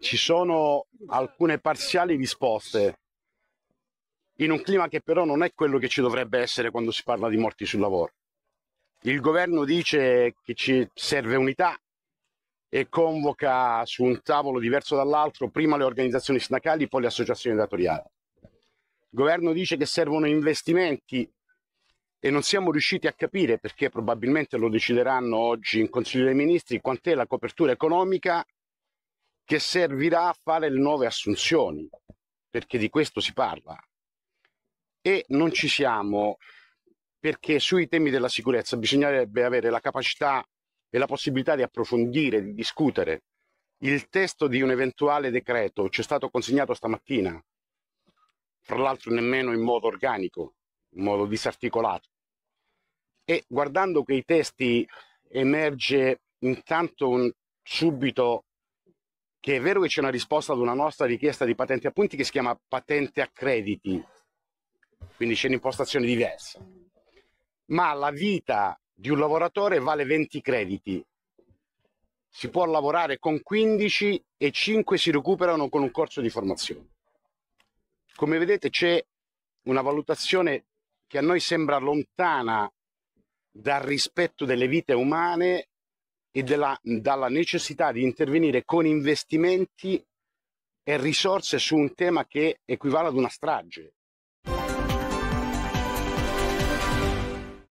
ci sono alcune parziali risposte in un clima che però non è quello che ci dovrebbe essere quando si parla di morti sul lavoro. Il governo dice che ci serve unità e convoca su un tavolo diverso dall'altro prima le organizzazioni sindacali, poi le associazioni datoriali. Il governo dice che servono investimenti e non siamo riusciti a capire perché probabilmente lo decideranno oggi in Consiglio dei Ministri quant'è la copertura economica che servirà a fare le nuove assunzioni, perché di questo si parla. E non ci siamo perché sui temi della sicurezza bisognerebbe avere la capacità e la possibilità di approfondire, di discutere. Il testo di un eventuale decreto ci è stato consegnato stamattina, fra l'altro nemmeno in modo organico, in modo disarticolato. E guardando quei testi emerge intanto un subito che è vero che c'è una risposta ad una nostra richiesta di patente a punti che si chiama patente a crediti, quindi c'è un'impostazione diversa, ma la vita di un lavoratore vale 20 crediti. Si può lavorare con 15 e 5 si recuperano con un corso di formazione. Come vedete c'è una valutazione che a noi sembra lontana dal rispetto delle vite umane e della, dalla necessità di intervenire con investimenti e risorse su un tema che equivale ad una strage,